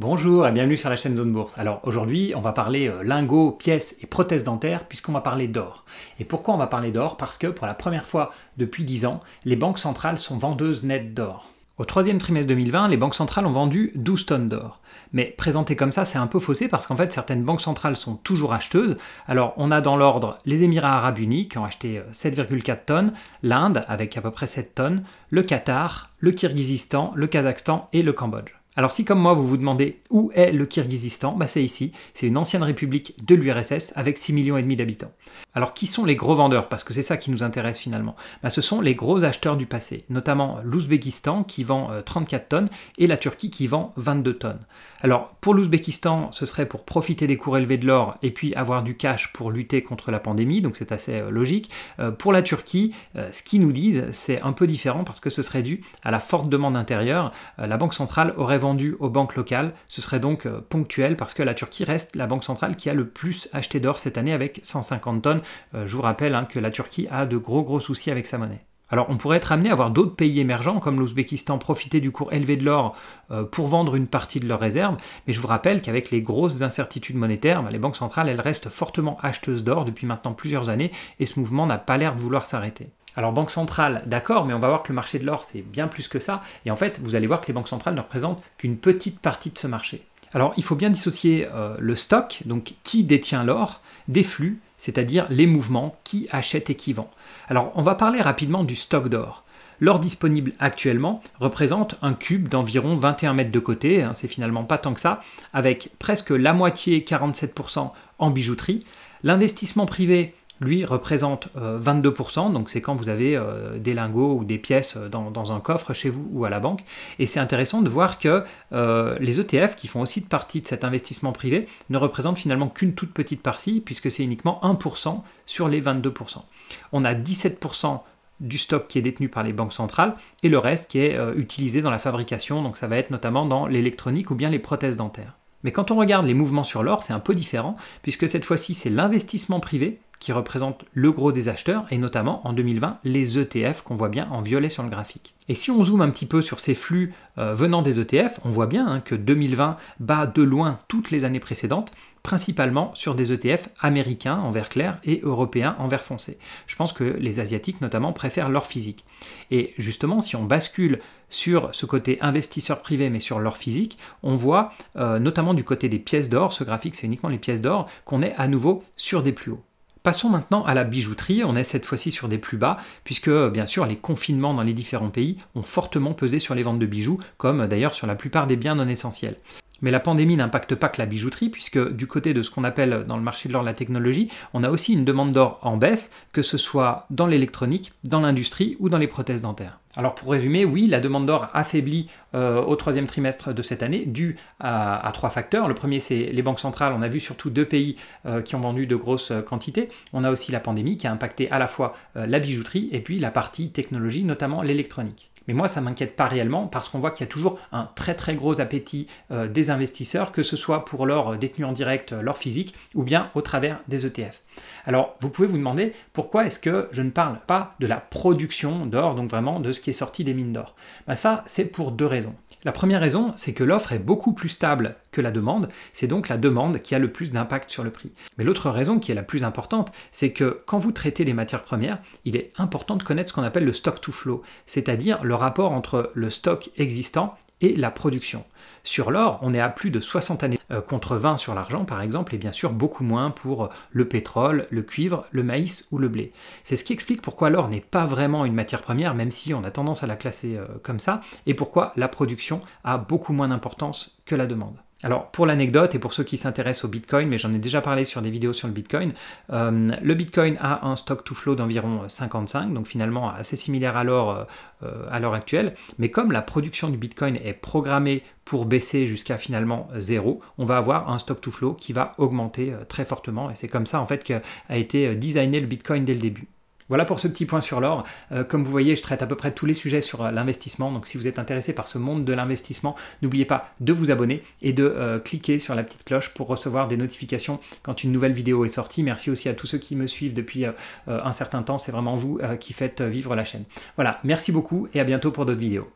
Bonjour et bienvenue sur la chaîne Zone Bourse. Alors aujourd'hui, on va parler euh, lingots, pièces et prothèses dentaires puisqu'on va parler d'or. Et pourquoi on va parler d'or Parce que pour la première fois depuis 10 ans, les banques centrales sont vendeuses nettes d'or. Au troisième trimestre 2020, les banques centrales ont vendu 12 tonnes d'or. Mais présenté comme ça, c'est un peu faussé parce qu'en fait, certaines banques centrales sont toujours acheteuses. Alors, on a dans l'ordre les Émirats arabes unis qui ont acheté 7,4 euh, tonnes, l'Inde avec à peu près 7 tonnes, le Qatar, le Kirghizistan, le Kazakhstan et le Cambodge. Alors si comme moi vous vous demandez où est le Kirghizistan, bah c'est ici, c'est une ancienne république de l'URSS avec 6,5 millions et demi d'habitants. Alors qui sont les gros vendeurs parce que c'est ça qui nous intéresse finalement. Bah, ce sont les gros acheteurs du passé, notamment l'Ouzbékistan qui vend 34 euh, tonnes et la Turquie qui vend 22 tonnes. Alors pour l'Ouzbékistan, ce serait pour profiter des cours élevés de l'or et puis avoir du cash pour lutter contre la pandémie, donc c'est assez euh, logique. Euh, pour la Turquie, ce qu'ils nous disent, c'est un peu différent parce que ce serait dû à la forte demande intérieure. La Banque centrale aurait vendu aux banques locales. Ce serait donc euh, ponctuel parce que la Turquie reste la banque centrale qui a le plus acheté d'or cette année avec 150 tonnes. Euh, je vous rappelle hein, que la Turquie a de gros gros soucis avec sa monnaie. Alors on pourrait être amené à voir d'autres pays émergents comme l'Ouzbékistan profiter du cours élevé de l'or euh, pour vendre une partie de leurs réserves, mais je vous rappelle qu'avec les grosses incertitudes monétaires, bah, les banques centrales elles restent fortement acheteuses d'or depuis maintenant plusieurs années et ce mouvement n'a pas l'air de vouloir s'arrêter. Alors banque centrale, d'accord, mais on va voir que le marché de l'or, c'est bien plus que ça. Et en fait, vous allez voir que les banques centrales ne représentent qu'une petite partie de ce marché. Alors il faut bien dissocier euh, le stock, donc qui détient l'or, des flux, c'est-à-dire les mouvements, qui achète et qui vend. Alors on va parler rapidement du stock d'or. L'or disponible actuellement représente un cube d'environ 21 mètres de côté, hein, c'est finalement pas tant que ça, avec presque la moitié, 47%, en bijouterie. L'investissement privé lui, représente 22%, euh, donc c'est quand vous avez euh, des lingots ou des pièces euh, dans, un coffre chez vous ou à la banque. Et c'est intéressant de voir que les ETF, qui font aussi partie de cet investissement privé, ne représentent finalement qu'une toute petite partie, puisque c'est uniquement 1% sur les 22%. On a 17% du stock qui est détenu par les banques centrales et le reste qui est utilisé dans la fabrication, donc ça va être notamment dans l'électronique ou bien les prothèses dentaires. Mais quand on regarde les mouvements sur l'or, c'est un peu différent, puisque cette fois-ci c'est l'investissement privé qui représente le gros des acheteurs, et notamment en 2020 les ETF qu'on voit bien en violet sur le graphique. Et si on zoome un petit peu sur ces flux euh, venant des ETF, on voit bien hein, que 2020 bat de loin toutes les années précédentes, principalement sur des ETF américains en vert clair et européens en vert foncé. Je pense que les Asiatiques notamment préfèrent leur physique. Et justement, si on bascule sur ce côté investisseur privé mais sur leur physique, on voit euh, notamment du côté des pièces d'or, ce graphique c'est uniquement les pièces d'or, qu'on est à nouveau sur des plus hauts. Passons maintenant à la bijouterie, on est cette fois-ci sur des plus bas, puisque euh, bien sûr les confinements dans les différents pays ont fortement pesé sur les ventes de bijoux, comme euh, d'ailleurs sur la plupart des biens non essentiels. Mais la pandémie n'impacte pas que la bijouterie, puisque du côté de ce qu'on appelle dans le marché de l'or la technologie, on a aussi une demande d'or en baisse, que ce soit dans l'électronique, dans l'industrie ou dans les prothèses dentaires. Alors pour résumer, oui, la demande d'or affaiblit euh, au troisième trimestre de cette année, dû à, trois facteurs. Le premier, c'est les banques centrales. On a vu surtout deux pays euh, qui ont vendu de grosses euh, quantités. On a aussi la pandémie qui a impacté à la fois la bijouterie et puis la partie technologie, notamment l'électronique. Mais moi, ça m'inquiète pas réellement parce qu'on voit qu'il y a toujours un très très gros appétit euh, des investisseurs, que ce soit pour l'or euh, détenu en direct, euh, l'or physique, ou bien au travers des ETF. Alors, vous pouvez vous demander pourquoi est-ce que je ne parle pas de la production d'or, donc vraiment de ce qui est sorti des mines d'or. Ben, ça, c'est pour deux raisons. La première raison, c'est que l'offre est beaucoup plus stable que la demande. C'est donc la demande qui a le plus d'impact sur le prix. Mais l'autre raison qui est la plus importante, c'est que quand vous traitez des matières premières, il est important de connaître ce qu'on appelle le stock to flow, c'est-à-dire le rapport entre le stock existant et la production. Sur l'or, on est à plus de 60 années euh, contre 20 sur l'argent par exemple, et bien sûr beaucoup moins pour euh, le pétrole, le cuivre, le maïs ou le blé. C'est ce qui explique pourquoi l'or n'est pas vraiment une matière première, même si on a tendance à la classer euh, comme ça, et pourquoi la production a beaucoup moins d'importance que la demande. Alors pour l'anecdote et pour ceux qui s'intéressent au Bitcoin, mais j'en ai déjà parlé sur des vidéos sur le Bitcoin, euh, le Bitcoin a un stock to flow d'environ 55, donc finalement assez similaire à euh, à l'heure actuelle, mais comme la production du Bitcoin est programmée pour baisser jusqu'à finalement zéro, on va avoir un stock to flow qui va augmenter euh, très fortement et c'est comme ça en fait qu'a été designé le Bitcoin dès le début. Voilà pour ce petit point sur l'or. Euh, comme vous voyez, je traite à peu près tous les sujets sur euh, l'investissement. Donc si vous êtes intéressé par ce monde de l'investissement, n'oubliez pas de vous abonner et de euh, cliquer sur la petite cloche pour recevoir des notifications quand une nouvelle vidéo est sortie. Merci aussi à tous ceux qui me suivent depuis un certain temps. C'est vraiment vous qui faites vivre la chaîne. Voilà, merci beaucoup et à bientôt pour d'autres vidéos.